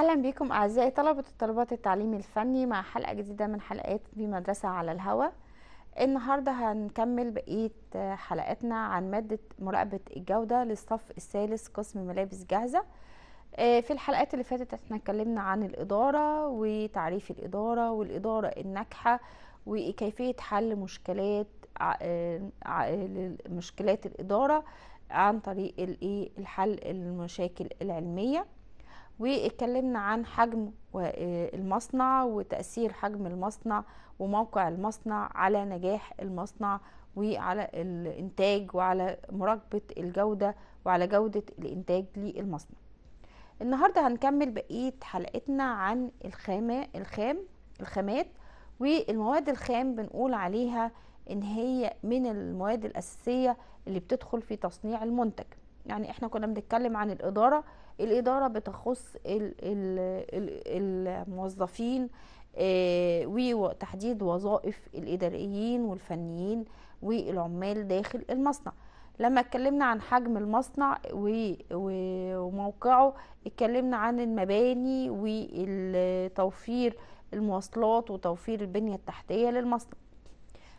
اهلا بكم اعزائي طلبه الطلبات التعليم الفني مع حلقه جديده من حلقات بمدرسه على الهوا النهارده هنكمل بقيه حلقاتنا عن ماده مراقبه الجوده للصف الثالث قسم ملابس جاهزه آه، في الحلقات اللي فاتت احنا اتكلمنا عن الاداره وتعريف الاداره والاداره الناجحه وكيفيه حل مشكلات آه، مشكلات الاداره عن طريق إيه، الحل المشاكل العلميه واتكلمنا عن حجم آه، المصنع وتأثير حجم المصنع وموقع المصنع على نجاح المصنع وعلى الإنتاج وعلى مراقبة الجودة وعلى جودة الإنتاج للمصنع النهاردة هنكمل بقية حلقتنا عن الخامة الخام الخامات والمواد الخام بنقول عليها ان هي من المواد الأساسية اللي بتدخل في تصنيع المنتج يعني احنا كنا بنتكلم عن الإدارة الإدارة بتخص الموظفين آه، وتحديد وظائف الإداريين والفنيين والعمال داخل المصنع لما اتكلمنا عن حجم المصنع وموقعه اتكلمنا عن المباني وتوفير المواصلات وتوفير البنية التحتية للمصنع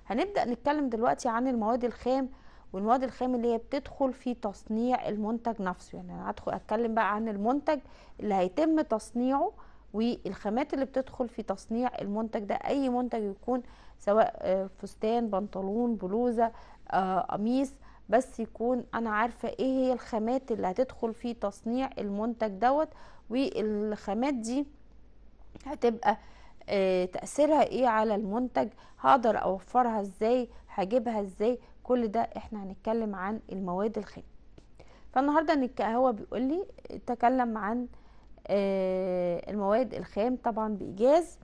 هنبدأ نتكلم دلوقتي عن المواد الخام والمواد الخام اللي هي بتدخل في تصنيع المنتج نفسه يعني انا هدخل اتكلم بقى عن المنتج اللي هيتم تصنيعه والخامات اللي بتدخل في تصنيع المنتج ده اي منتج يكون سواء آه، فستان بنطلون بلوزه آه، قميص بس يكون انا عارفه ايه هي الخامات اللي هتدخل في تصنيع المنتج دوت والخامات دي هتبقى آه، تاثيرها ايه على المنتج هقدر اوفرها ازاي هجيبها ازاي كل ده احنا هنتكلم عن المواد الخام فالنهارده هو بيقول لي تكلم عن آه، المواد الخام طبعا بايجاز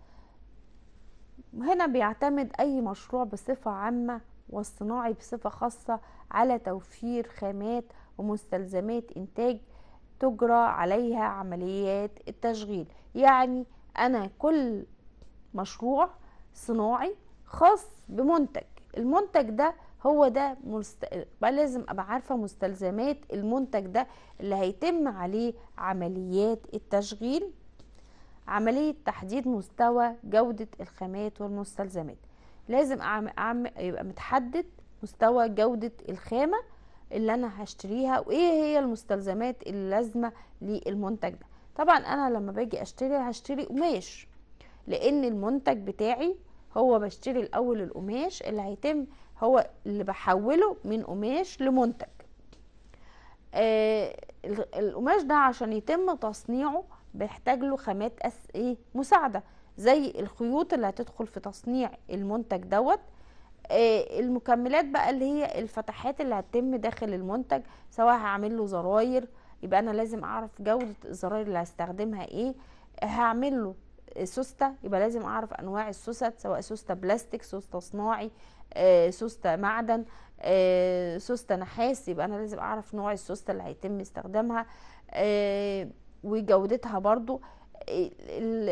هنا بيعتمد اي مشروع بصفه عامه والصناعي بصفه خاصه على توفير خامات ومستلزمات انتاج تجرى عليها عمليات التشغيل يعني انا كل مشروع صناعي خاص بمنتج المنتج ده هو ده مست... لازم ابقى عارفه مستلزمات المنتج ده اللي هيتم عليه عمليات التشغيل عمليه تحديد مستوى جوده الخامات والمستلزمات لازم أعم... أعم... يبقى متحدد مستوى جوده الخامه اللي انا هشتريها وايه هي المستلزمات اللازمه للمنتج ده طبعا انا لما باجي اشتري هشتري قماش لان المنتج بتاعي هو بشتري الاول القماش اللي هيتم هو اللي بحوله من قماش لمنتج آه القماش ده عشان يتم تصنيعه بيحتاج له خامات أس ايه مساعده زي الخيوط اللي هتدخل في تصنيع المنتج دوت آه المكملات بقى اللي هي الفتحات اللي هتتم داخل المنتج سواء هعمل له زراير يبقى انا لازم اعرف جوده الزراير اللي هستخدمها ايه هعمل له سوسته يبقى لازم اعرف انواع السوست سواء سوسته بلاستيك سوسته صناعي آه، سوسته معدن آه، سوسته نحاس يبقى انا لازم اعرف نوع السوسته اللي هيتم استخدامها آه، وجودتها برضو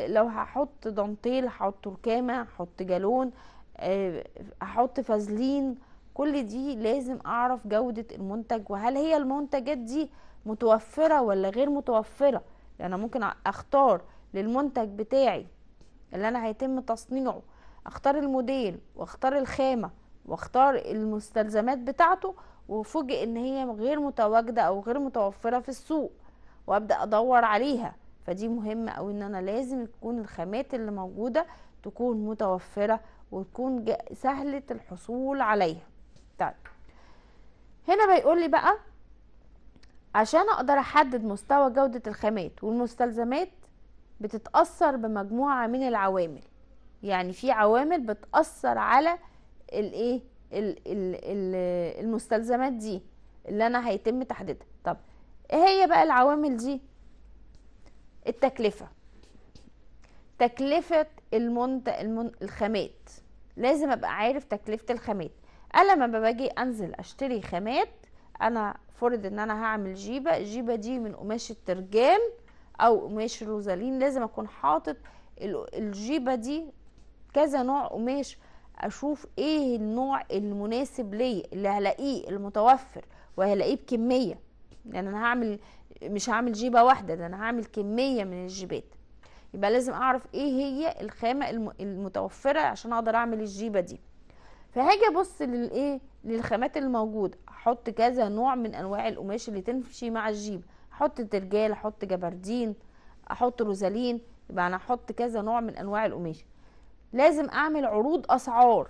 لو هحط دانتيل هحط ركامه هحط جالون هحط فازلين كل دي لازم اعرف جودة المنتج وهل هي المنتجات دي متوفرة ولا غير متوفرة يعني ممكن اختار للمنتج بتاعي اللي انا هيتم تصنيعه اختار الموديل واختار الخامة واختار المستلزمات بتاعته وفوجئ ان هي غير متواجدة او غير متوفرة في السوق وابدأ ادور عليها فدي مهمة او ان انا لازم تكون الخامات اللي موجودة تكون متوفرة وتكون سهلة الحصول عليها طيب هنا بيقول لي بقى عشان اقدر احدد مستوى جودة الخامات والمستلزمات بتتأثر بمجموعة من العوامل يعني في عوامل بتأثر على الايه المستلزمات دي اللي انا هيتم تحديدها طب ايه هي بقى العوامل دي التكلفة تكلفة المنت... المن... الخامات لازم ابقى عارف تكلفة الخامات انا لما باجي انزل اشتري خامات انا فرض ان انا هعمل جيبة الجيبة دي من قماش الترجال او قماش الروزالين لازم اكون حاطط الجيبة دي كذا نوع قماش اشوف ايه النوع المناسب ليا اللي هلاقيه المتوفر وهلاقيه بكميه لان يعني انا هعمل مش هعمل جيبه واحده ده انا هعمل كميه من الجيبات يبقى لازم اعرف ايه هي الخامه المتوفره عشان اقدر اعمل الجيبه دي فهاجي ابص للايه للخامات الموجوده احط كذا نوع من انواع القماش اللي تمشي مع الجيب احط ترجال احط جبردين احط روزالين يبقى انا احط كذا نوع من انواع القماش لازم اعمل عروض اسعار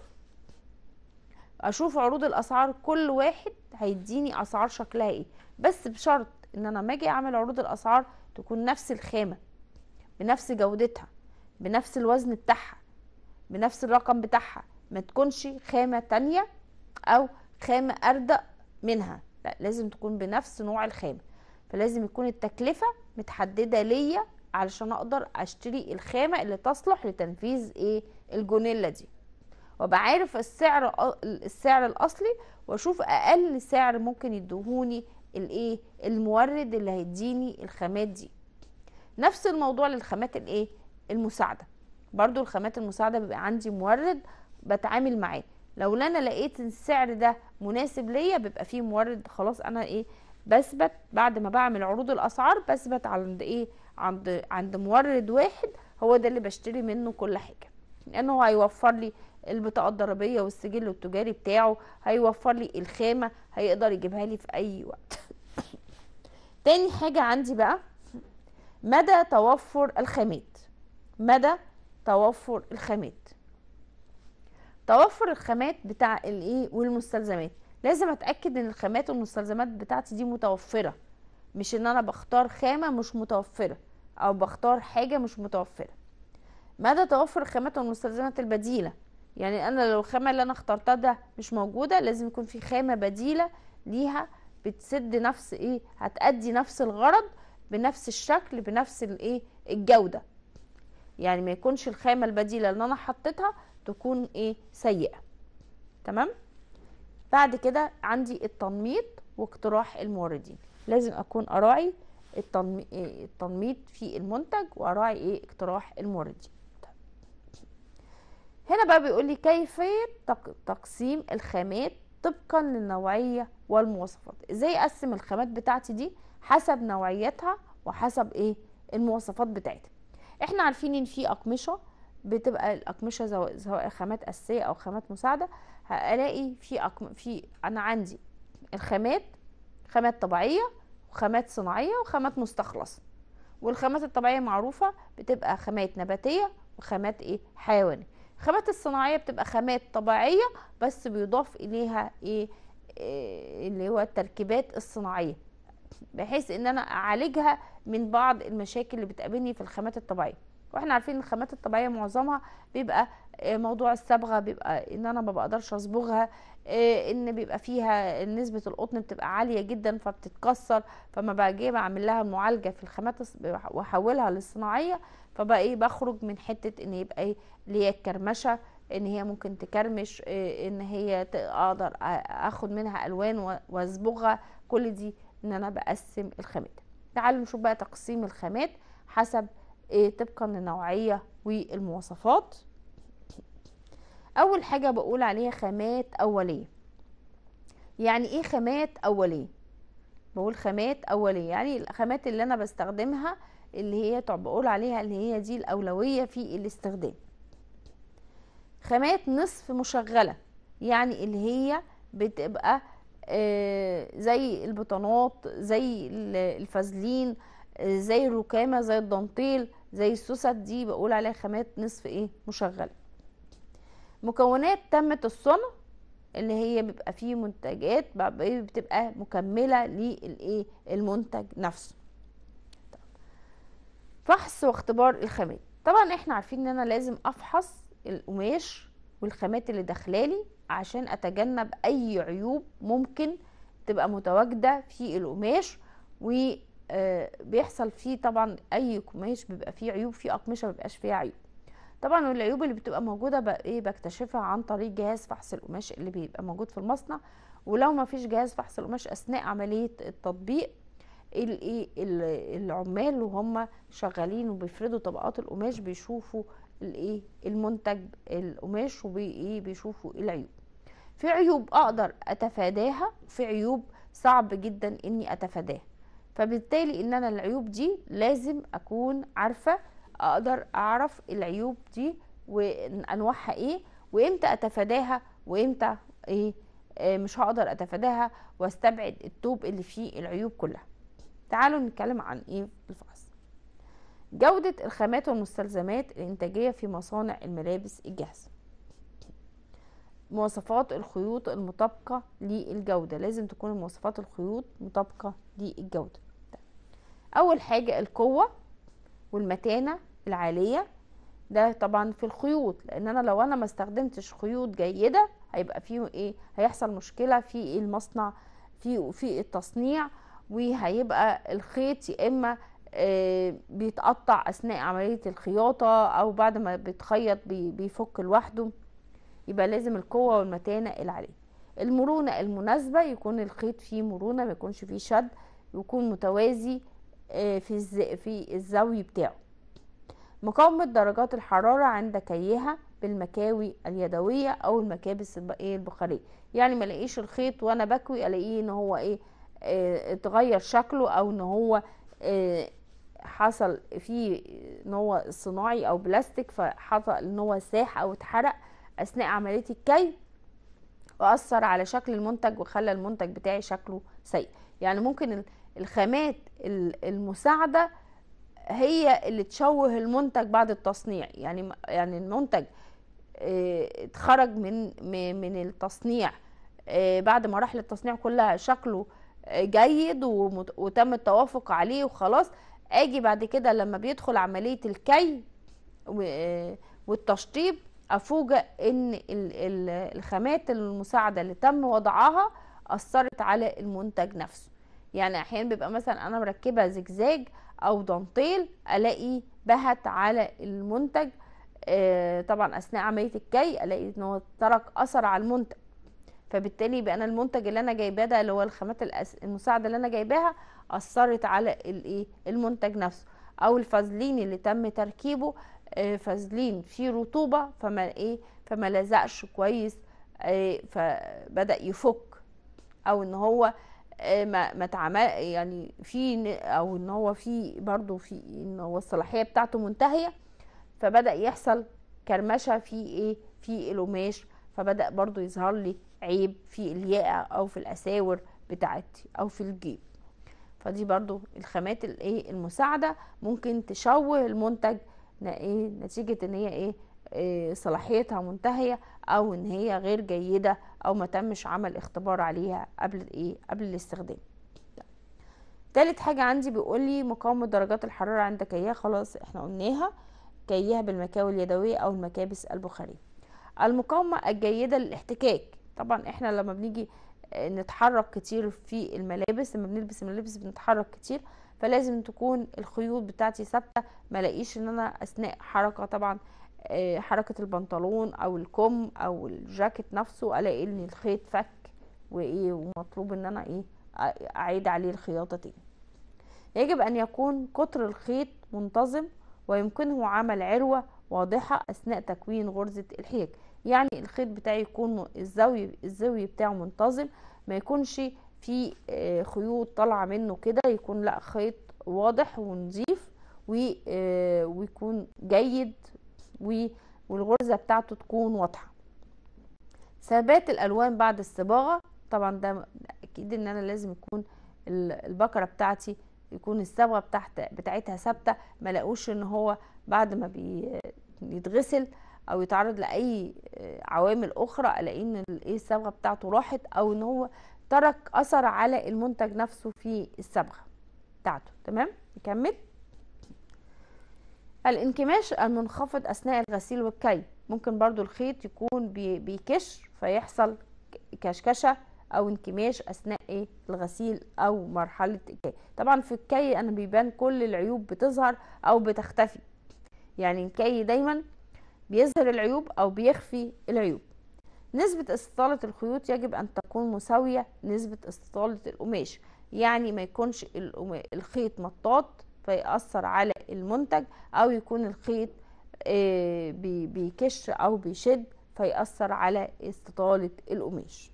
اشوف عروض الاسعار كل واحد هيديني اسعار شكلها ايه بس بشرط ان انا ما اجي اعمل عروض الاسعار تكون نفس الخامه بنفس جودتها بنفس الوزن بتاعها بنفس الرقم بتاعها ما تكونش خامه تانية او خامه اردأ منها لا لازم تكون بنفس نوع الخامه فلازم يكون التكلفه متحدده ليا علشان اقدر اشتري الخامه اللي تصلح لتنفيذ ايه الجونيلا دي وابقى عارف السعر السعر الاصلي واشوف اقل سعر ممكن يدهوني الايه المورد اللي هيديني الخامات دي نفس الموضوع للخامات الايه المساعده برضو الخامات المساعده بيبقى عندي مورد بتعامل معاه لو انا لقيت السعر ده مناسب ليا بيبقى فيه مورد خلاص انا ايه بثبت بعد ما بعمل عروض الاسعار بثبت عند ايه عند عند مورد واحد هو ده اللي بشتري منه كل حاجه لانه هيوفر لي البطاقه الضريبيه والسجل التجاري بتاعه هيوفر لي الخامه هيقدر يجيبها لي في اي وقت تاني حاجه عندي بقى مدى توفر الخامات مدى توفر الخامات توفر الخامات بتاع الايه والمستلزمات لازم اتاكد ان الخامات والمستلزمات بتاعتي دي متوفره مش ان انا بختار خامه مش متوفره او بختار حاجه مش متوفره مدى توفر الخامات والمستلزمات البديلة يعني أنا لو الخامة اللي أنا اخترتها ده مش موجودة لازم يكون في خامة بديلة ليها بتسد نفس إيه هتأدي نفس الغرض بنفس الشكل بنفس الإيه الجودة يعني ما يكونش الخامة البديلة اللي أنا حطيتها تكون إيه سيئة تمام بعد كده عندي التنميط واقتراح الموردين لازم أكون أراعي التنميط في المنتج وأراعي إيه اقتراح الموردين هنا بقى بيقول لي كيفية تقسيم الخامات طبقا للنوعية والمواصفات ازاي اقسم الخامات بتاعتي دي حسب نوعيتها وحسب ايه المواصفات بتاعتها احنا عارفين ان في اقمشة بتبقى الاقمشة سواء خامات اساسية او خامات مساعدة هلاقي في أقم... في انا عندي الخامات خامات طبيعية وخامات صناعية وخامات مستخلصة والخامات الطبيعية معروفة بتبقى خامات نباتية وخامات ايه حيوانية الخامات الصناعيه بتبقى خامات طبيعيه بس بيضاف اليها ايه, إيه اللي هو التركيبات الصناعيه بحيث ان انا اعالجها من بعض المشاكل اللي بتقابلني في الخامات الطبيعيه واحنا عارفين الخامات الطبيعيه معظمها بيبقى آه، موضوع الصبغه بيبقى ان انا ما بقدرش اصبغها آه، ان بيبقى فيها نسبه القطن بتبقى عاليه جدا فبتتكسر فما جاي بعمل لها معالجه في الخامات واحولها للصناعيه فبقى ايه بخرج من حته ان يبقى ايه ليا الكرمشه ان هي ممكن تكرمش إيه، ان هي اقدر اخد منها الوان واصبغها كل دي ان انا بقسم الخامات تعالوا نشوف بقى تقسيم الخامات حسب إيه طبقا للنوعيه والمواصفات اول حاجه بقول عليها خامات اوليه يعني ايه خامات اوليه بقول خامات اوليه يعني الخامات اللي انا بستخدمها اللي هي بقول عليها اللي هي دي الأولوية في الاستخدام خامات نصف مشغلة يعني اللي هي بتبقى آه، زي البطانات زي الفازلين آه، زي الركامة زي الدانتيل زي السوست دي بقول عليها خامات نصف ايه مشغلة مكونات تامة الصنع اللي هي بيبقى فيه منتجات بتبقى مكملة للايه المنتج نفسه فحص واختبار الخامات طبعا احنا عارفين ان انا لازم افحص القماش والخامات اللي داخلالي عشان اتجنب اي عيوب ممكن تبقى متواجده في القماش وبيحصل آه، فيه طبعا اي قماش بيبقى فيه عيوب في اقمشه مبيبقاش فيها عيوب طبعا العيوب اللي بتبقى موجوده ايه بكتشفها عن طريق جهاز فحص القماش اللي بيبقى موجود في المصنع ولو ما فيش جهاز فحص القماش اثناء عمليه التطبيق الايه العمال وهم شغالين وبيفردوا طبقات القماش بيشوفوا الايه المنتج القماش وبايه بيشوفوا إيه العيوب في عيوب اقدر اتفاداها في عيوب صعب جدا اني اتفاداها فبالتالي ان انا العيوب دي لازم اكون عارفه اقدر اعرف العيوب دي وانواعها ايه وامتى اتفاداها وامتى ايه آه، مش هقدر اتفاداها واستبعد التوب اللي فيه العيوب كلها تعالوا نتكلم عن ايه الفحص جودة الخامات والمستلزمات الإنتاجية في مصانع الملابس الجاهزة مواصفات الخيوط المطابقة للجودة لازم تكون مواصفات الخيوط مطابقة للجودة أول حاجة القوة والمتانة العالية ده طبعا في الخيوط لأن أنا لو أنا ما استخدمتش خيوط جيدة هيبقى فيه إيه هيحصل مشكلة في المصنع في في التصنيع وهيبقى الخيط يا اما آه، بيتقطع اثناء عمليه الخياطه او بعد ما بيتخيط بيفك لوحده يبقى لازم القوه والمتانه اللي عليه المرونه المناسبه يكون الخيط فيه مرونه ما يكونش فيه شد يكون متوازي آه، في في الزاوي بتاعه مقاومه درجات الحراره عند كيها بالمكاوي اليدويه او المكابس إيه، البخاريه يعني ما الخيط وانا بكوي الاقيه ان هو ايه آه، اتغير شكله او ان هو آه، حصل فيه ان هو صناعي او بلاستيك فحصل ان هو ساح او اتحرق اثناء عمليه الكي واثر على شكل المنتج وخلى المنتج بتاعي شكله سيء يعني ممكن الخامات المساعده هي اللي تشوه المنتج بعد التصنيع يعني يعني المنتج آه، اتخرج من من التصنيع بعد مراحل التصنيع كلها شكله جيد وتم التوافق عليه وخلاص اجي بعد كده لما بيدخل عمليه الكي والتشطيب افوجئ ان الخامات المساعده اللي تم وضعها اثرت على المنتج نفسه يعني احيانا بيبقى مثلا انا مركبه زجزاج او دانتيل الاقي بهت على المنتج آه، طبعا اثناء عمليه الكي الاقي ان هو ترك اثر على المنتج فبالتالي يبقى انا المنتج اللي انا جايباه ده اللي هو الخامات المساعده اللي انا جايباها اثرت على الايه المنتج نفسه او الفازلين اللي تم تركيبه آه، فازلين فيه رطوبه فما ايه فما لزقش كويس آه، فبدا يفك او ان هو آه، ما ما اتعمل يعني في او ان هو في برضو في ان هو الصلاحيه بتاعته منتهيه فبدا يحصل كرمشه في ايه في القماش فبدا برضو يظهر لي عيب في الياقة او في الاساور بتاعتي او في الجيب فدي برضو الخامات الايه المساعدة ممكن تشوه المنتج إيه، نتيجة ان هي ايه, إيه صلاحيتها منتهية او ان هي غير جيدة او ما تمش عمل اختبار عليها قبل ايه قبل الاستخدام تالت حاجة عندي بيقول لي مقاومة درجات الحرارة عند كياه خلاص احنا قلناها كياه بالمكاوي اليدوية او المكابس البخارية المقاومة الجيدة للاحتكاك طبعا احنا لما بنيجي آه، نتحرك كتير في الملابس لما بنلبس الملابس بنتحرك كتير فلازم تكون الخيوط بتاعتي ثابته ما لاقيش ان انا اثناء حركه طبعا آه، حركه البنطلون او الكم او الجاكيت نفسه الاقي ان الخيط فك وايه ومطلوب ان انا ايه اعيد عليه الخياطه تاني يجب ان يكون قطر الخيط منتظم ويمكنه عمل عروه واضحه اثناء تكوين غرزه الحياكه يعني الخيط بتاعي يكون الزاوية الزاوية بتاعه منتظم ما يكونش في آه، خيوط طالعة منه كده يكون لا خيط واضح ونظيف آه، ويكون جيد والغرزة بتاعته تكون واضحة ثبات الألوان بعد الصباغة طبعا ده أكيد إن أنا لازم يكون البكرة بتاعتي يكون الصبغة بتاعتها ثابتة ما إن هو بعد ما بيتغسل او يتعرض لاي آه، عوامل اخرى الاقي ان الايه الصبغه بتاعته راحت او ان هو ترك اثر على المنتج نفسه في الصبغه بتاعته تمام نكمل الانكماش المنخفض اثناء الغسيل والكي ممكن برضو الخيط يكون بيكش فيحصل كشكشه او انكماش اثناء إيه، الغسيل او مرحله الكي طبعا في الكي انا بيبان كل العيوب بتظهر او بتختفي يعني الكي دايما بيظهر العيوب أو بيخفي العيوب نسبة استطالة الخيوط يجب أن تكون مساوية نسبة استطالة القماش يعني ما يكونش الخيط مطاط فيأثر على المنتج أو يكون الخيط آه، بيكش أو بيشد فيأثر على استطالة القماش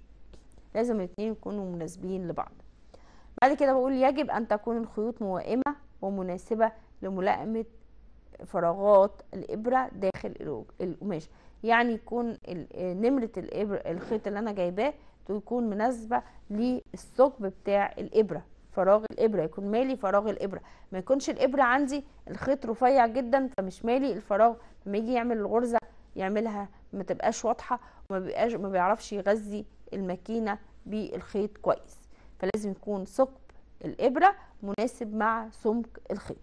لازم الاتنين يكونوا مناسبين لبعض بعد كده بقول يجب أن تكون الخيوط موائمة ومناسبة لملائمة فراغات الابره داخل القماش يعني يكون آه، نمره الابره الخيط اللي انا جايباه تكون مناسبه للثقب بتاع الابره فراغ الابره يكون مالي فراغ الابره ما يكونش الابره عندي الخيط رفيع جدا فمش مالي الفراغ لما يجي يعمل الغرزه يعملها ما تبقاش واضحه وما بيبقاش ما بيعرفش يغذي الماكينه بالخيط كويس فلازم يكون ثقب الابره مناسب مع سمك الخيط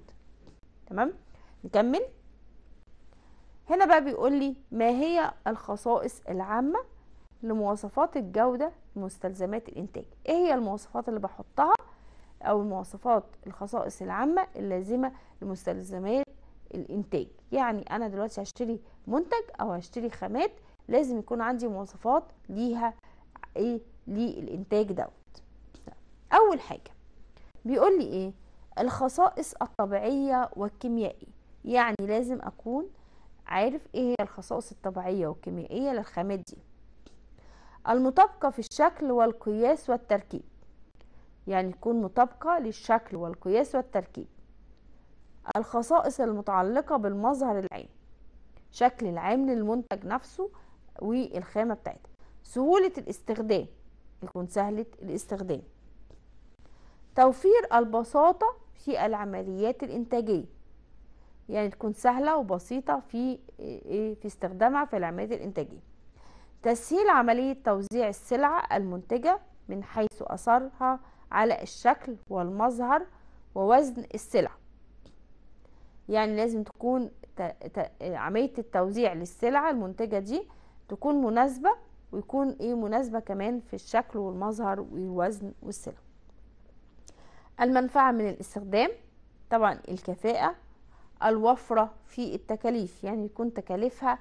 تمام نكمل هنا بقى بيقول لي ما هي الخصائص العامة لمواصفات الجودة مستلزمات الإنتاج إيه هي المواصفات اللي بحطها أو المواصفات الخصائص العامة اللازمة لمستلزمات الإنتاج يعني أنا دلوقتي هشتري منتج أو هشتري خامات لازم يكون عندي مواصفات ليها إيه للإنتاج دوت أول حاجة بيقول لي إيه الخصائص الطبيعية والكيميائية يعني لازم أكون عارف إيه هي الخصائص الطبيعية والكيميائية للخامات دي المطابقة في الشكل والقياس والتركيب يعني تكون مطابقة للشكل والقياس والتركيب الخصائص المتعلقة بالمظهر العام شكل العام للمنتج نفسه والخامة بتاعتها سهولة الاستخدام يكون سهلة الاستخدام توفير البساطة في العمليات الإنتاجية يعني تكون سهلة وبسيطة في إيه، في استخدامها في العمليات الإنتاجية تسهيل عملية توزيع السلع المنتجة من حيث أثرها على الشكل والمظهر ووزن السلع يعني لازم تكون عملية التوزيع للسلع المنتجة دي تكون مناسبة ويكون ايه مناسبة كمان في الشكل والمظهر والوزن والسلع المنفعة من الاستخدام طبعا الكفاءة الوفرة في التكاليف يعني يكون تكاليفها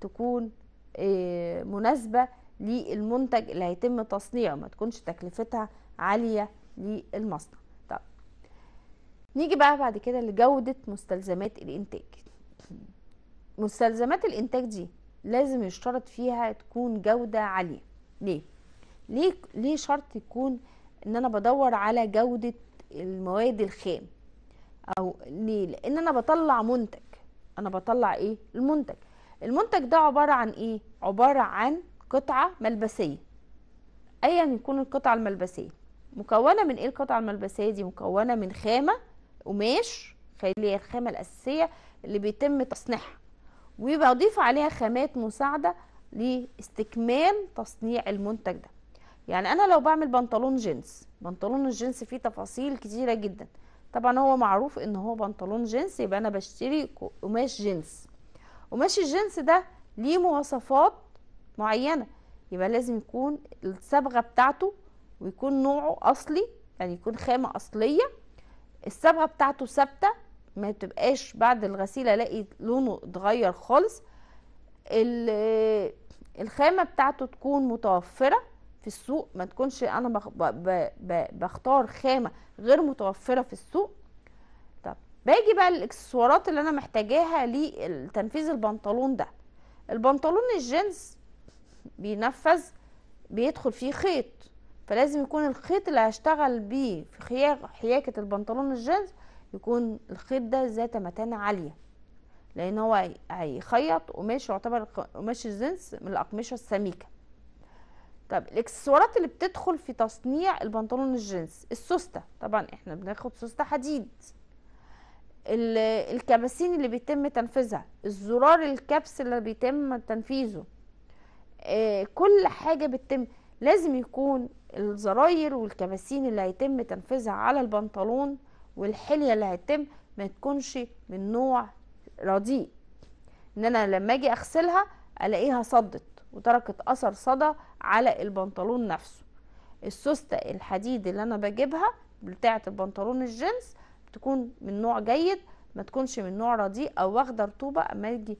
تكون آه، مناسبة للمنتج اللي هيتم تصنيعه ما تكونش تكلفتها عالية للمصنع طب نيجي بقى بعد كده لجودة مستلزمات الإنتاج مستلزمات الإنتاج دي لازم يشترط فيها تكون جودة عالية ليه؟ ليه ليه شرط يكون ان انا بدور على جودة المواد الخام او ليه لان انا بطلع منتج انا بطلع ايه المنتج المنتج ده عباره عن ايه عباره عن قطعه ملبسيه ايا يكون القطعه الملبسيه مكونه من ايه القطعه الملبسيه دي مكونه من خامه قماش اللي هي الخامه الاساسيه اللي بيتم تصنيعها وبضيف عليها خامات مساعده لاستكمال تصنيع المنتج ده يعني انا لو بعمل بنطلون جينز بنطلون الجينز فيه تفاصيل كتيره جدا طبعا هو معروف ان هو بنطلون جنس يبقى انا بشتري قماش جنس قماش الجنس ده ليه مواصفات معينه يبقى لازم يكون الصبغه بتاعته ويكون نوعه اصلي يعني يكون خامه اصليه الصبغه بتاعته ثابته ما تبقاش بعد الغسيل الاقي لونه اتغير خالص الخامه بتاعته تكون متوفره في السوق ما تكونش انا بختار خامه غير متوفره في السوق طب باجي بقى الاكسسوارات اللي انا محتاجاها لتنفيذ البنطلون ده البنطلون الجينز بينفذ بيدخل فيه خيط فلازم يكون الخيط اللي هشتغل بيه في حياكه البنطلون الجينز يكون الخيط ده ذات متانه عاليه لان هو هيخيط قماش يعتبر قماش الجينز من الاقمشه السميكه طب الاكسسوارات اللي بتدخل في تصنيع البنطلون الجينز السوسته طبعا احنا بناخد سوسته حديد الكباسين اللي بيتم تنفيذها الزرار الكبس اللي بيتم تنفيذه آه، كل حاجه بتتم لازم يكون الزراير والكباسين اللي هيتم تنفيذها على البنطلون والحليه اللي هيتم ما تكونش من نوع رديء ان انا لما اجي اغسلها الاقيها صدت وتركت اثر صدى على البنطلون نفسه السوستة الحديد اللي انا بجيبها بتاعة البنطلون الجينز تكون من نوع جيد ما تكونش من نوع رديء او واخده رطوبة اما يجي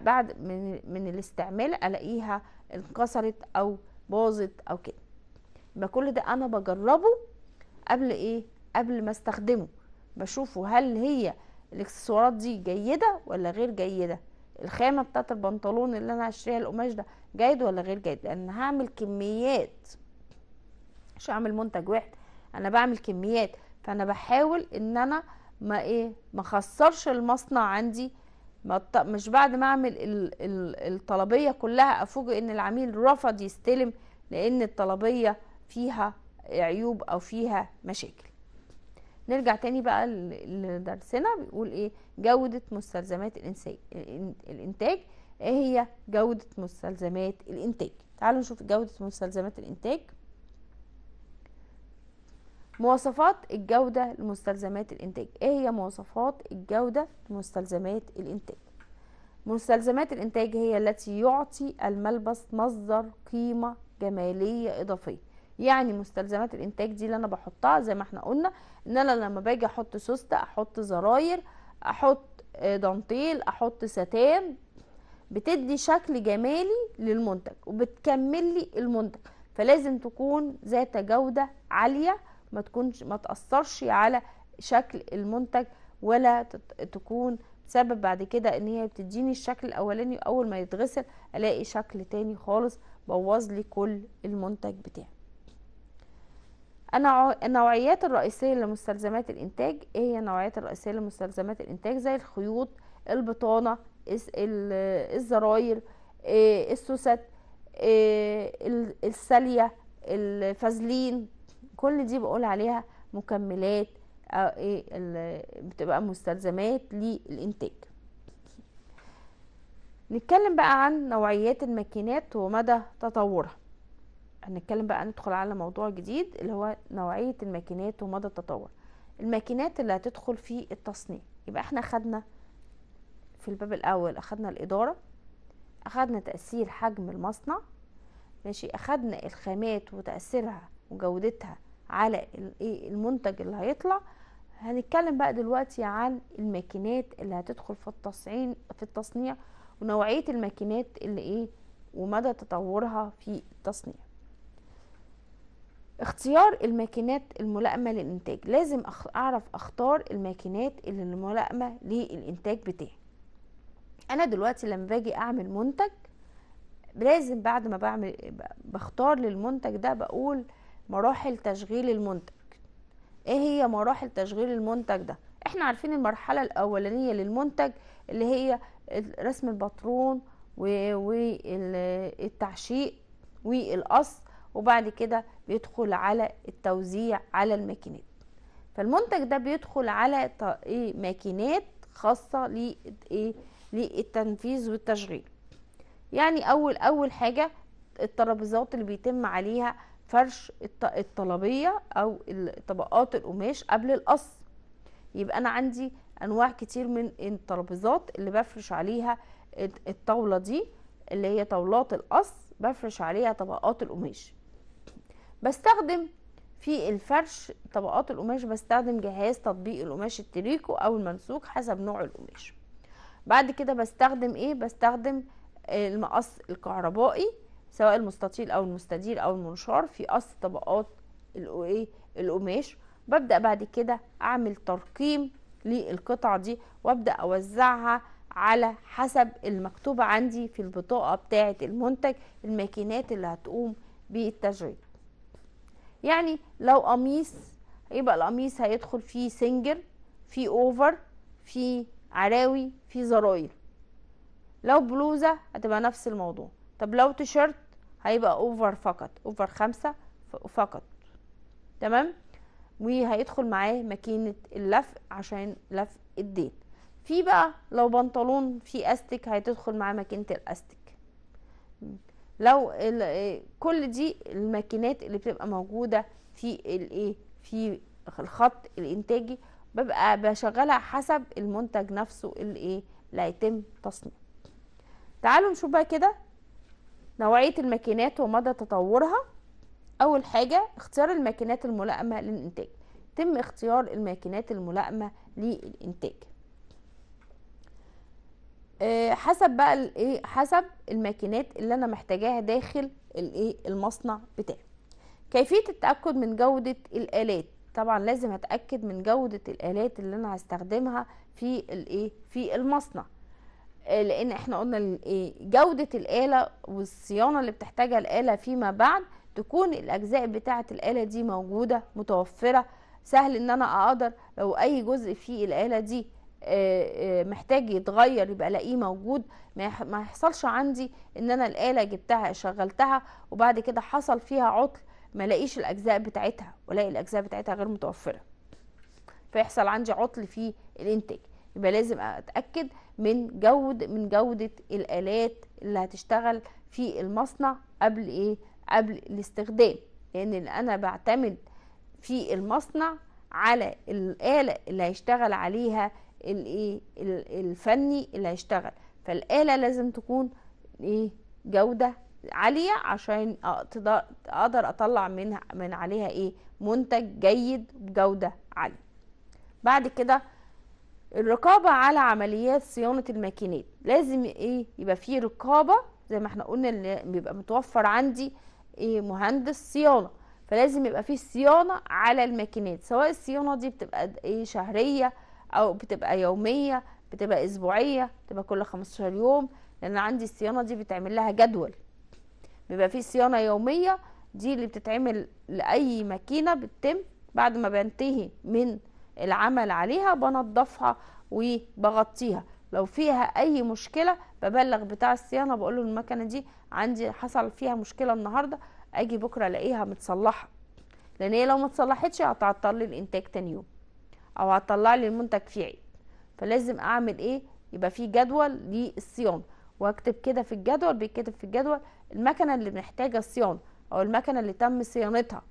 بعد من, من الاستعمال الاقيها انكسرت او باظت او كده يبقى كل ده انا بجربه قبل ايه قبل ما استخدمه بشوفه هل هي الاكسسوارات دي جيده ولا غير جيده الخامه بتاعه البنطلون اللي انا هشتريها القماش ده جيد ولا غير جيد لان هعمل كميات مش هعمل منتج واحد انا بعمل كميات فانا بحاول ان انا ما ايه ما خسرش المصنع عندي مش بعد ما اعمل الطلبيه كلها افوجئ ان العميل رفض يستلم لان الطلبيه فيها عيوب او فيها مشاكل نرجع تاني بقى لدرسنا بيقول ايه جودة مستلزمات الانتاج ايه هي جودة مستلزمات الانتاج تعالوا نشوف جودة مستلزمات الانتاج مواصفات الجودة لمستلزمات الانتاج ايه هي مواصفات الجودة لمستلزمات الانتاج مستلزمات الانتاج هي التي يعطي الملبس مصدر قيمة جمالية اضافية يعني مستلزمات الانتاج دي اللي انا بحطها زي ما احنا قلنا ان انا لما باجي احط سوستة احط زراير احط آه، دانتيل احط ستان بتدي شكل جمالي للمنتج وبتكمل لي المنتج فلازم تكون ذات جودة عالية ما تكونش ما تأثرش على شكل المنتج ولا تكون سبب بعد كده ان هي بتديني الشكل الاولاني اول ما يتغسل الاقي شكل تاني خالص بوظ لي كل المنتج بتاعي النوعيات الرئيسية لمستلزمات الإنتاج إيه هي النوعيات الرئيسية لمستلزمات الإنتاج زي الخيوط البطانة الزراير إيه، السوست إيه، السالية الفازلين كل دي بقول عليها مكملات أو إيه بتبقى مستلزمات للإنتاج نتكلم بقى عن نوعيات الماكينات ومدى تطورها هنتكلم بقى ندخل على موضوع جديد اللي هو نوعية الماكينات ومدى التطور الماكينات اللي هتدخل في التصنيع يبقى احنا خدنا في الباب الاول اخدنا الادارة اخدنا تأثير حجم المصنع ماشي اخدنا الخامات وتأثيرها وجودتها على إيه، المنتج اللي هيطلع هنتكلم بقى دلوقتي عن الماكينات اللي هتدخل في التصعين في التصنيع ونوعية الماكينات اللي ايه ومدى تطورها في التصنيع اختيار الماكينات الملائمة للإنتاج لازم أعرف أختار الماكينات اللي الملائمة للإنتاج بتاعي أنا دلوقتي لما باجي أعمل منتج لازم بعد ما بعمل بختار للمنتج ده بقول مراحل تشغيل المنتج ايه هي مراحل تشغيل المنتج ده احنا عارفين المرحلة الاولانية للمنتج اللي هي رسم البطرون والتعشيق والقص وبعد كده بيدخل على التوزيع على الماكينات فالمنتج ده بيدخل على ايه ماكينات خاصه للايه للتنفيذ والتشغيل يعني اول اول حاجه الترابيزات اللي بيتم عليها فرش الطلبيه او طبقات القماش قبل القص يبقى انا عندي انواع كتير من الترابيزات اللي بفرش عليها الطاوله دي اللي هي طاولات القص بفرش عليها طبقات القماش بستخدم في الفرش طبقات القماش بستخدم جهاز تطبيق القماش التريكو او المنسوج حسب نوع القماش بعد كده بستخدم ايه بستخدم المقص الكهربائي سواء المستطيل او المستدير او المنشار في قص طبقات إيه؟ القماش ببدا بعد كده اعمل ترقيم للقطعه دي وابدا اوزعها على حسب المكتوبه عندي في البطاقه بتاعه المنتج الماكينات اللي هتقوم بالتجريد يعني لو قميص يبقى القميص هيدخل فيه سنجر فيه اوفر فيه عراوي فيه زراير لو بلوزة هتبقى نفس الموضوع طب لو تيشرت هيبقى اوفر فقط اوفر خمسة فقط تمام وهيدخل معاه ماكينة اللف عشان لف الدين في بقى لو بنطلون فيه استك هتدخل معاه ماكينة الاستك لو آه، كل دي الماكينات اللي بتبقى موجوده في الايه في الخط الانتاجي ببقى بشغلها حسب المنتج نفسه اللي ايه اللي هيتم تصنيعه تعالوا نشوف بقى كده نوعيه الماكينات ومدى تطورها اول حاجه اختيار الماكينات الملائمه للانتاج تم اختيار الماكينات الملائمه للانتاج آه، حسب بقى الايه حسب الماكينات اللي انا محتاجاها داخل الايه المصنع بتاعي كيفيه التاكد من جوده الالات طبعا لازم اتاكد من جوده الالات اللي انا هستخدمها في الايه في المصنع آه، لان احنا قلنا الايه جوده الاله والصيانه اللي بتحتاجها الاله فيما بعد تكون الاجزاء بتاعه الاله دي موجوده متوفره سهل ان انا اقدر لو اي جزء في الاله دي آه، آه، محتاج يتغير يبقى الاقيه موجود ما يحصلش عندي ان انا الاله جبتها شغلتها وبعد كده حصل فيها عطل ما الاقيش الاجزاء بتاعتها والاقي الاجزاء بتاعتها غير متوفره فيحصل عندي عطل في الانتاج يبقى لازم اتاكد من جود من جوده الالات اللي هتشتغل في المصنع قبل ايه قبل الاستخدام لان يعني انا بعتمد في المصنع على الاله اللي هيشتغل عليها الايه الفني اللي هيشتغل فالآلة لازم تكون ايه جودة عالية عشان اقدر اطلع منها من عليها ايه منتج جيد بجودة عالية بعد كده الرقابة على عمليات صيانة الماكينات لازم ايه يبقى في رقابة زي ما احنا قلنا اللي بيبقى متوفر عندي ايه مهندس صيانة فلازم يبقى في صيانة على الماكينات سواء الصيانة دي بتبقى ايه شهرية او بتبقى يوميه بتبقى اسبوعيه بتبقى كل 15 يوم لان عندي الصيانه دي بتعمل لها جدول بيبقى في صيانه يوميه دي اللي بتتعمل لاي ماكينه بتتم بعد ما بنتهي من العمل عليها بنضفها وبغطيها لو فيها اي مشكله ببلغ بتاع الصيانه بقول له المكنه دي عندي حصل فيها مشكله النهارده اجي بكره الاقيها متصلحه لان هي لو ما اتصلحتش هتعطل لي الانتاج تاني يوم او هتطلع لي المنتج في عيد فلازم اعمل ايه يبقى في جدول للصيانه واكتب كده في الجدول بيتكتب في الجدول المكنه اللي محتاجه الصيانة او المكنه اللي تم صيانتها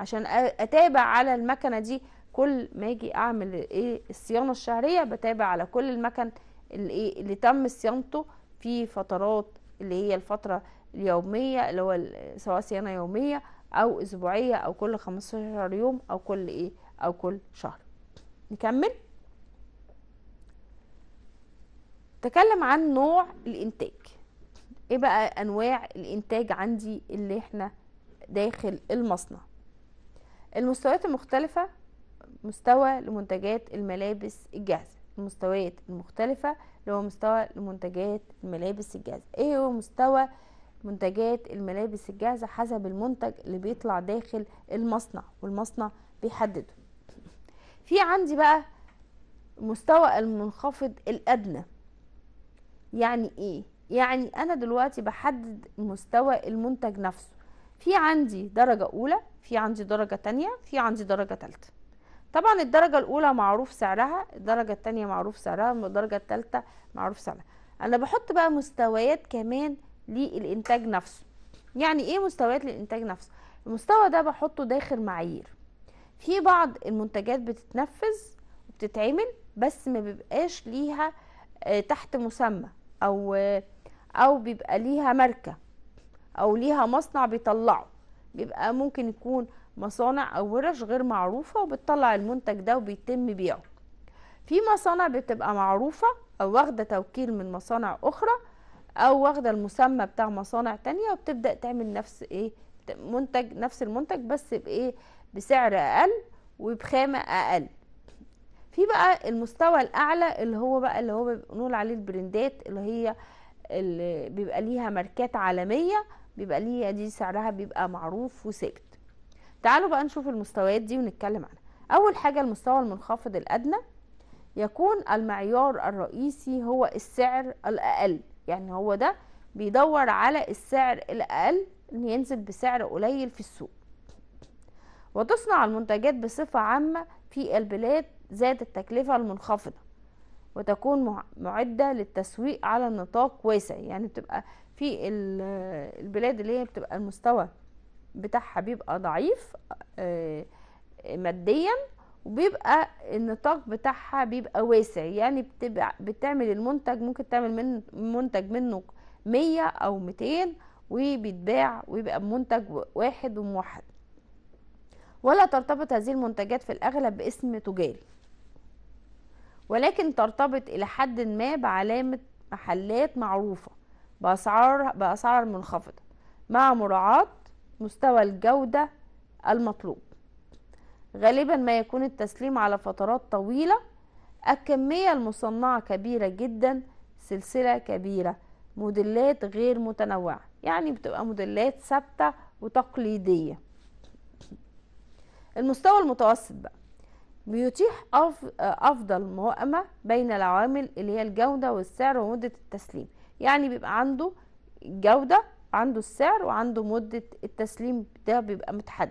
عشان اتابع على المكنه دي كل ما اجي اعمل ايه الصيانه الشهريه بتابع على كل المكن اللي ايه اللي تم صيانته في فترات اللي هي الفتره اليوميه اللي هو سواء صيانه يوميه او اسبوعيه او كل 15 يوم او كل ايه او كل شهر نكمل تكلم عن نوع الانتاج ايه بقى انواع الانتاج عندي اللي احنا داخل المصنع المستويات المختلفة مستوى لمنتجات الملابس الجاهزة المستويات المختلفة اللي هو مستوى لمنتجات الملابس الجاهزة ايه هو مستوى منتجات الملابس الجاهزة حسب المنتج اللي بيطلع داخل المصنع والمصنع بيحدده في عندي بقى مستوى المنخفض الادنى يعني ايه يعني انا دلوقتي بحدد مستوى المنتج نفسه في عندي درجة اولى في عندي درجة تانية في عندي درجة تالتة طبعا الدرجة الاولى معروف سعرها الدرجة التانية معروف سعرها الدرجة التالتة معروف سعرها انا بحط بقى مستويات كمان للانتاج نفسه يعني ايه مستويات للانتاج نفسه المستوى ده بحطه داخل معايير في بعض المنتجات بتتنفذ وبتتعمل بس ما بيبقاش ليها آه، تحت مسمى او آه، او بيبقى ليها ماركه او ليها مصنع بيطلعه بيبقى ممكن يكون مصانع او ورش غير معروفه وبتطلع المنتج ده وبيتم بيعه في مصانع بتبقى معروفه او واخده توكيل من مصانع اخرى او واخده المسمى بتاع مصانع تانية وبتبدا تعمل نفس ايه منتج نفس المنتج بس بايه بسعر اقل وبخامه اقل في بقى المستوى الاعلى اللي هو بقى اللي هو بنقول عليه البرندات اللي هي اللي بيبقى ليها ماركات عالميه بيبقى ليها دي سعرها بيبقى معروف وثابت تعالوا بقى نشوف المستويات دي ونتكلم عنها اول حاجه المستوى المنخفض الادنى يكون المعيار الرئيسي هو السعر الاقل يعني هو ده بيدور على السعر الاقل ان ينزل بسعر قليل في السوق وتصنع المنتجات بصفة عامة في البلاد ذات التكلفة المنخفضة وتكون معدة للتسويق على نطاق واسع يعني بتبقى في البلاد اللي هي بتبقى المستوى بتاعها بيبقى ضعيف آه، ماديا وبيبقى النطاق بتاعها بيبقى واسع يعني بتبقى بتعمل المنتج ممكن تعمل من منتج منه 100 او 200 وبيتباع ويبقى منتج واحد وموحد ولا ترتبط هذه المنتجات في الأغلب باسم تجاري ولكن ترتبط إلى حد ما بعلامة محلات معروفة بأسعار, بأسعار منخفضة مع مراعاة مستوى الجودة المطلوب غالبا ما يكون التسليم على فترات طويلة الكمية المصنعة كبيرة جدا سلسلة كبيرة موديلات غير متنوعة يعني بتبقى موديلات ثابتة وتقليدية المستوى المتوسط بقى بيتيح افضل موائمه بين العوامل اللي هي الجوده والسعر ومده التسليم يعني بيبقى عنده الجوده عنده السعر وعنده مده التسليم ده بيبقى متحدد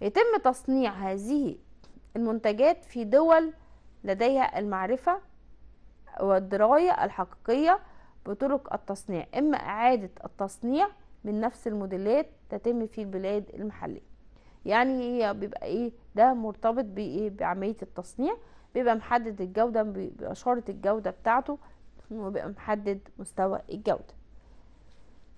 يتم تصنيع هذه المنتجات في دول لديها المعرفه والدرايه الحقيقيه بطرق التصنيع اما اعاده التصنيع من نفس الموديلات تتم في البلاد المحليه يعني بيبقى ايه ده مرتبط بايه بعمليه التصنيع بيبقى محدد الجوده باشاره الجوده بتاعته وبيبقى محدد مستوى الجوده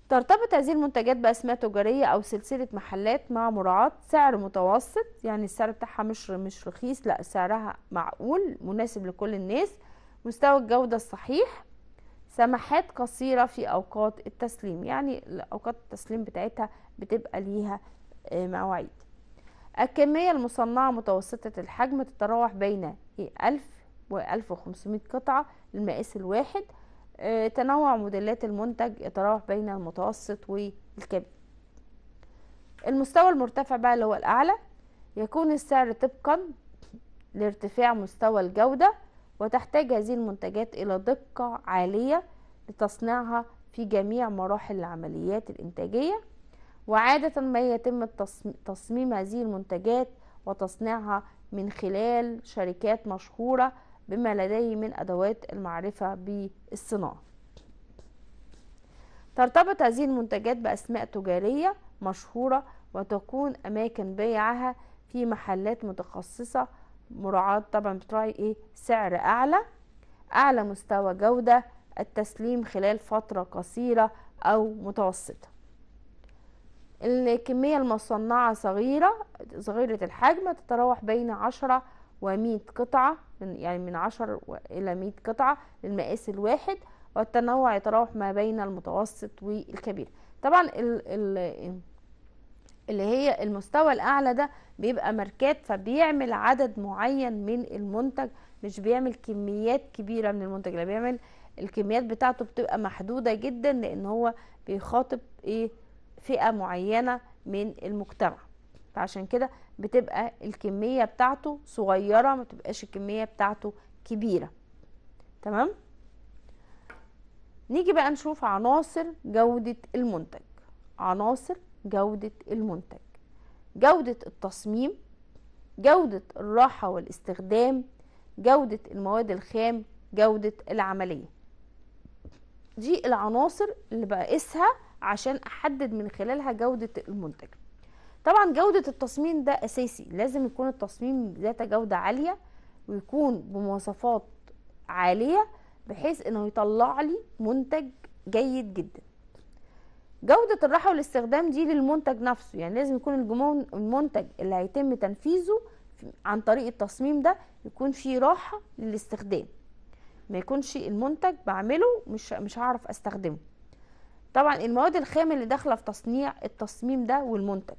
ترتبط هذه المنتجات بأسماء تجارية أو سلسلة محلات مع مراعاة سعر متوسط يعني السعر بتاعها مش مش رخيص لا سعرها معقول مناسب لكل الناس مستوى الجودة الصحيح سماحات قصيرة في أوقات التسليم يعني أوقات التسليم بتاعتها بتبقى ليها آه، مواعيد الكمية المصنعة متوسطة الحجم تتراوح بين 1000 و 1500 قطعة المقاس الواحد آه، تنوع موديلات المنتج يتراوح بين المتوسط والكبير المستوى المرتفع بقى اللي هو الأعلى يكون السعر طبقا لارتفاع مستوى الجودة وتحتاج هذه المنتجات إلى دقة عالية لتصنيعها في جميع مراحل العمليات الإنتاجية وعادة ما يتم تصميم هذه المنتجات وتصنيعها من خلال شركات مشهورة بما لديه من أدوات المعرفة بالصناعة ترتبط هذه المنتجات بأسماء تجارية مشهورة وتكون أماكن بيعها في محلات متخصصة مراعاة طبعا بتراعي إيه سعر أعلى أعلى مستوى جودة التسليم خلال فترة قصيرة أو متوسطة الكمية المصنعة صغيرة صغيرة الحجم تتراوح بين عشرة ومية قطعة من يعني من عشر إلى مية قطعة للمقاس الواحد والتنوع يتراوح ما بين المتوسط والكبير طبعا ال ال اللي هي المستوى الأعلى ده بيبقى ماركات فبيعمل عدد معين من المنتج مش بيعمل كميات كبيرة من المنتج لا بيعمل الكميات بتاعته بتبقى محدودة جدا لأن هو بيخاطب إيه فئة معينة من المجتمع فعشان كده بتبقى الكمية بتاعته صغيرة ما تبقاش الكمية بتاعته كبيرة تمام نيجي بقى نشوف عناصر جودة المنتج عناصر جودة المنتج جودة التصميم جودة الراحة والاستخدام جودة المواد الخام جودة العملية دي العناصر اللي بقيسها عشان احدد من خلالها جودة المنتج طبعا جودة التصميم ده اساسي لازم يكون التصميم ذات جودة عالية ويكون بمواصفات عالية بحيث انه يطلع لي منتج جيد جدا جودة الراحة والاستخدام دي للمنتج نفسه يعني لازم يكون المنتج اللي هيتم تنفيذه عن طريق التصميم ده يكون فيه راحة للاستخدام ما يكونش المنتج بعمله مش مش هعرف استخدمه طبعا المواد الخام اللي داخله في تصنيع التصميم ده والمنتج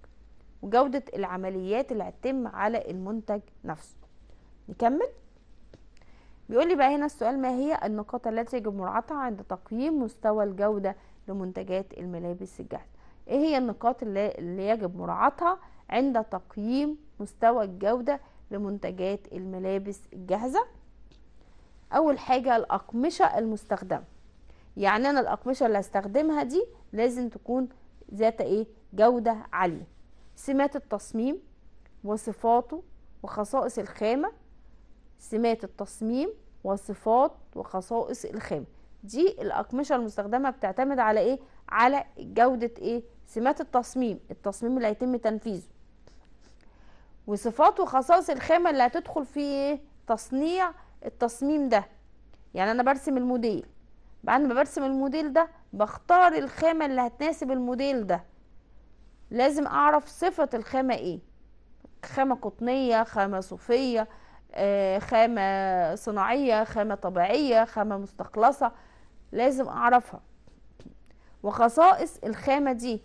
وجودة العمليات اللي هتتم على المنتج نفسه نكمل بيقول لي بقى هنا السؤال ما هي النقاط التي يجب مراعاتها عند تقييم مستوى الجودة لمنتجات الملابس الجاهزة ايه هي النقاط اللي, اللي يجب مراعاتها عند تقييم مستوى الجودة لمنتجات الملابس الجاهزة اول حاجة الاقمشة المستخدمة يعني انا الاقمشه اللي هستخدمها دي لازم تكون ذات ايه جوده عاليه سمات التصميم وصفاته وخصائص الخامه سمات التصميم وصفات وخصائص الخامه دي الاقمشه المستخدمه بتعتمد على ايه على جوده ايه سمات التصميم التصميم اللي هيتم تنفيذه وصفات وخصائص الخامه اللي هتدخل في ايه تصنيع التصميم ده يعني انا برسم الموديل بعد ما برسم الموديل ده بختار الخامة اللي هتناسب الموديل ده لازم اعرف صفة الخامة ايه خامة قطنية خامة صوفية آه، خامة صناعية خامة طبيعية خامة مستخلصة لازم اعرفها وخصائص الخامة دي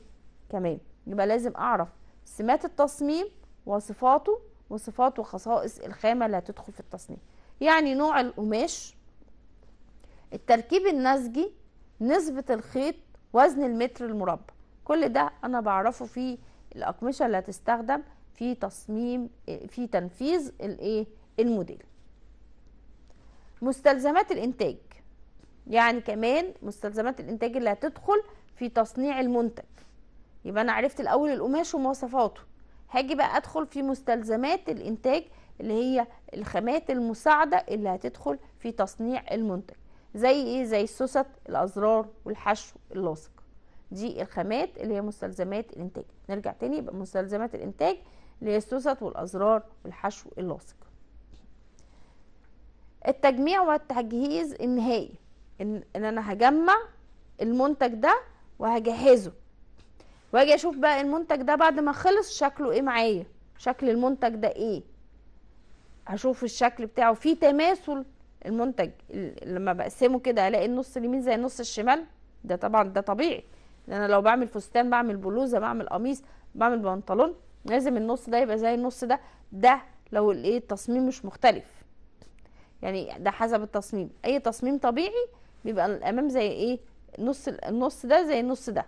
كمان يبقى لازم اعرف سمات التصميم وصفاته وصفات وخصائص الخامة اللي هتدخل في التصميم يعني نوع القماش التركيب النسجي نسبة الخيط وزن المتر المربع كل ده أنا بعرفه في الأقمشة اللي هتستخدم في تصميم في تنفيذ الايه الموديل مستلزمات الانتاج يعني كمان مستلزمات الانتاج اللي هتدخل في تصنيع المنتج يبقى انا عرفت الاول القماش ومواصفاته هاجي بقى ادخل في مستلزمات الانتاج اللي هي الخامات المساعده اللي هتدخل في تصنيع المنتج زي ايه زي السوست الازرار والحشو اللاصق دي الخامات اللي هي مستلزمات الانتاج نرجع تاني يبقى مستلزمات الانتاج اللي هي السوست والازرار والحشو اللاصق التجميع والتجهيز النهائي ان, إن انا هجمع المنتج ده وهجهزه واجي اشوف بقى المنتج ده بعد ما خلص شكله ايه معايا شكل المنتج ده ايه هشوف الشكل بتاعه فيه تماثل المنتج لما بقسمه كده الاقي النص اليمين زي النص الشمال ده طبعا ده طبيعي لان انا لو بعمل فستان بعمل بلوزه بعمل قميص بعمل بنطلون لازم النص ده يبقى زي النص ده ده لو الايه التصميم مش مختلف يعني ده حسب التصميم اي تصميم طبيعي بيبقى الامام زي ايه نص النص ده زي النص ده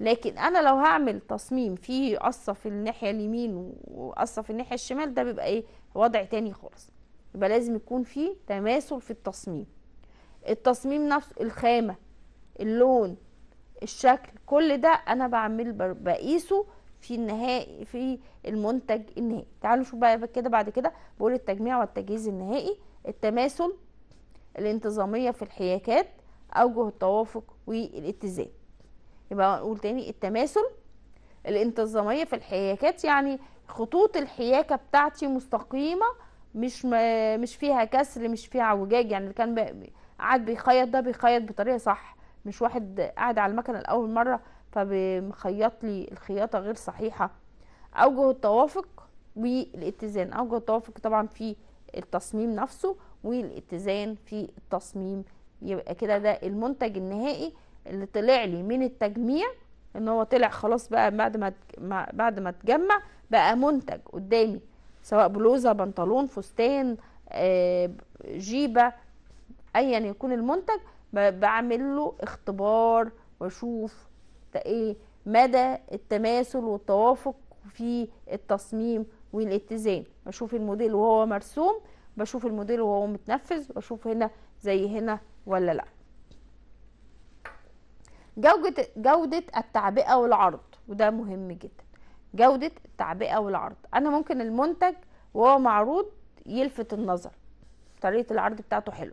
لكن انا لو هعمل تصميم فيه قصه في الناحيه اليمين وقصه في الناحيه الشمال ده بيبقى ايه وضع تاني خالص يبقى لازم يكون في تماثل في التصميم التصميم نفسه الخامة اللون الشكل كل ده انا بعمل بقيسه في النهائي في المنتج النهائي تعالوا شوف بقى كده بعد كده بقول التجميع والتجهيز النهائي التماثل الانتظامية في الحياكات اوجه التوافق والاتزان يبقى نقول تاني التماثل الانتظامية في الحياكات يعني خطوط الحياكة بتاعتي مستقيمة مش مش فيها كسر مش فيها اعوجاج يعني اللي كان قاعد بيخيط ده بيخيط بطريقه صح مش واحد قاعد على المكنه لاول مره فبيخيط لي الخياطه غير صحيحه اوجه التوافق والاتزان اوجه التوافق طبعا في التصميم نفسه والاتزان في التصميم يبقى كده ده المنتج النهائي اللي طلع لي من التجميع ان هو طلع خلاص بقى بعد ما بعد ما اتجمع بقى منتج قدامي سواء بلوزه بنطلون فستان آه، جيبه ايا يكون المنتج بعمل له اختبار واشوف ايه مدى التماثل والتوافق في التصميم والاتزان بشوف الموديل وهو مرسوم بشوف الموديل وهو متنفذ واشوف هنا زي هنا ولا لا جودة, جودة التعبئة والعرض وده مهم جدا جودة التعبئة والعرض أنا ممكن المنتج وهو معروض يلفت النظر طريقة العرض بتاعته حلو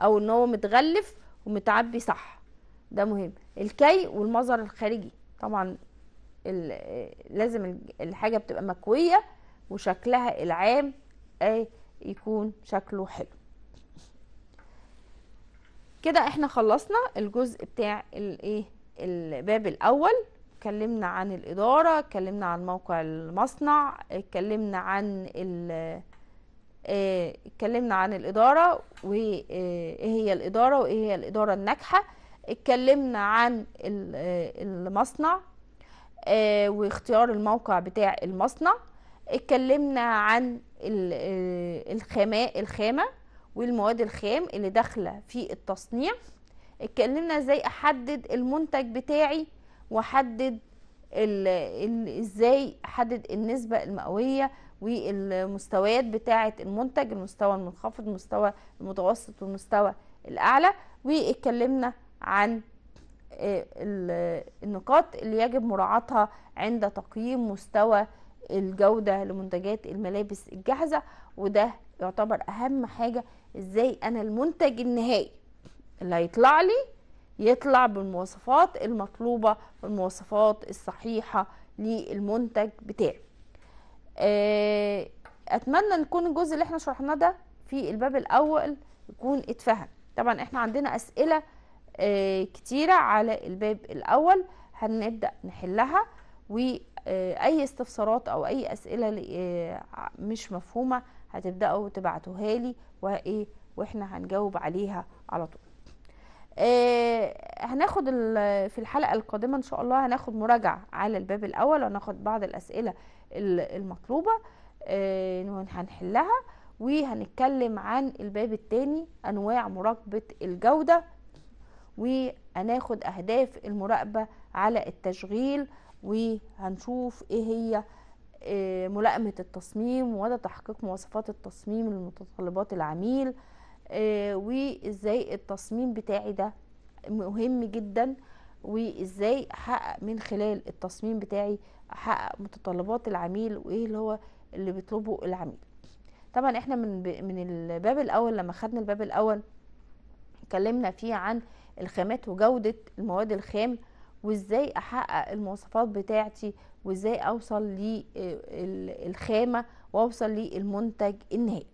أو إن هو متغلف ومتعبي صح ده مهم الكي والمظهر الخارجي طبعا لازم الحاجة بتبقى مكوية وشكلها العام آه، يكون شكله حلو كده احنا خلصنا الجزء بتاع الايه الباب الاول اتكلمنا عن الإدارة اتكلمنا عن موقع المصنع اتكلمنا عن آه، اتكلمنا عن الإدارة وإيه آه، هي الإدارة وإيه هي الإدارة الناجحة اتكلمنا عن آه، المصنع واختيار الموقع بتاع المصنع اتكلمنا عن الخامة الخامة والمواد الخام اللي داخلة في التصنيع اتكلمنا ازاي احدد المنتج بتاعي واحدد ازاي احدد النسبه المئويه والمستويات بتاعه المنتج المستوى المنخفض المستوى المتوسط والمستوى الاعلى واتكلمنا عن آه، النقاط اللي يجب مراعاتها عند تقييم مستوى الجودة لمنتجات الملابس الجاهزة وده يعتبر أهم حاجة إزاي أنا المنتج النهائي اللي هيطلع لي يطلع بالمواصفات المطلوبة والمواصفات الصحيحة للمنتج بتاعي آه، اتمنى نكون الجزء اللي احنا شرحناه ده في الباب الاول يكون اتفهم طبعا احنا عندنا اسئله آه، كتيره على الباب الاول هنبدا نحلها واي استفسارات او اي اسئله آه، مش مفهومه هتبداوا تبعتوها لي وايه واحنا هنجاوب عليها على طول آه، هناخد في الحلقه القادمه ان شاء الله هناخد مراجعه على الباب الاول وناخد بعض الاسئله المطلوبه آه، هنحلها وهنتكلم عن الباب الثاني انواع مراقبه الجوده وهناخد اهداف المراقبه على التشغيل وهنشوف ايه هي آه، ملائمه التصميم وده تحقيق مواصفات التصميم لمتطلبات العميل آه، وازاي التصميم بتاعي ده مهم جدا وازاي احقق من خلال التصميم بتاعي احقق متطلبات العميل وايه اللي هو اللي بيطلبه العميل طبعا احنا من من الباب الاول لما خدنا الباب الاول اتكلمنا فيه عن الخامات وجودة المواد الخام وازاي احقق المواصفات بتاعتي وازاي اوصل للخامة آه، واوصل للمنتج النهائي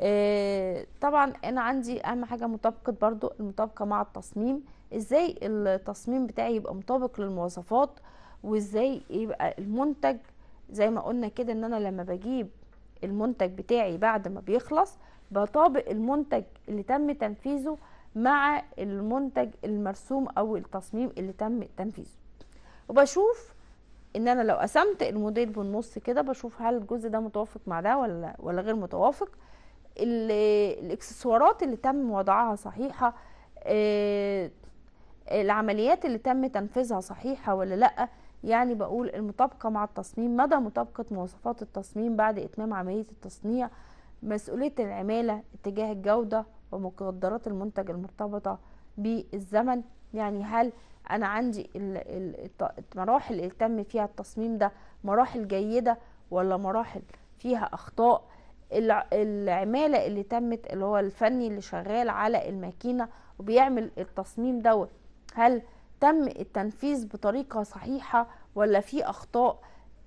آه، طبعا انا عندي اهم حاجه مطابقه برضو المطابقه مع التصميم ازاي التصميم بتاعي يبقى مطابق للمواصفات وازاي يبقى المنتج زي ما قلنا كده ان انا لما بجيب المنتج بتاعي بعد ما بيخلص بطابق المنتج اللي تم تنفيذه مع المنتج المرسوم او التصميم اللي تم تنفيذه وبشوف ان انا لو قسمت الموديل بالنص كده بشوف هل الجزء ده متوافق مع ده ولا ولا غير متوافق الاكسسوارات اللي تم وضعها صحيحه آه، العمليات اللي تم تنفيذها صحيحه ولا لا يعني بقول المطابقه مع التصميم مدى مطابقه مواصفات التصميم بعد اتمام عمليه التصنيع مسؤوليه العماله اتجاه الجوده ومقدرات المنتج المرتبطه بالزمن يعني هل انا عندي المراحل اللي تم فيها التصميم ده مراحل جيده ولا مراحل فيها اخطاء العمالة اللي تمت اللي هو الفني اللي شغال على الماكينة وبيعمل التصميم دوت هل تم التنفيذ بطريقة صحيحة ولا في أخطاء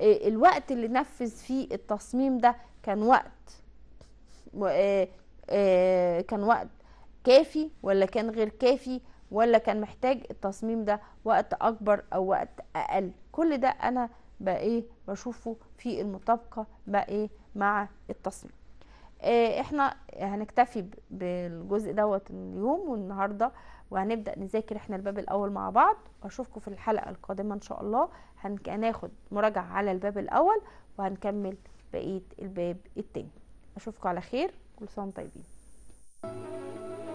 آه، الوقت اللي نفذ فيه التصميم ده كان وقت آه، آه، كان وقت كافي ولا كان غير كافي ولا كان محتاج التصميم ده وقت اكبر او وقت اقل كل ده انا بقى ايه بشوفه في المطابقه بقى ايه مع التصميم آه، احنا هنكتفي بالجزء دوت اليوم والنهارده وهنبدا نذاكر احنا الباب الاول مع بعض واشوفكم في الحلقه القادمه ان شاء الله هناخد مراجعه على الباب الاول وهنكمل بقيه الباب التاني اشوفكم على خير كل سنه Thank you.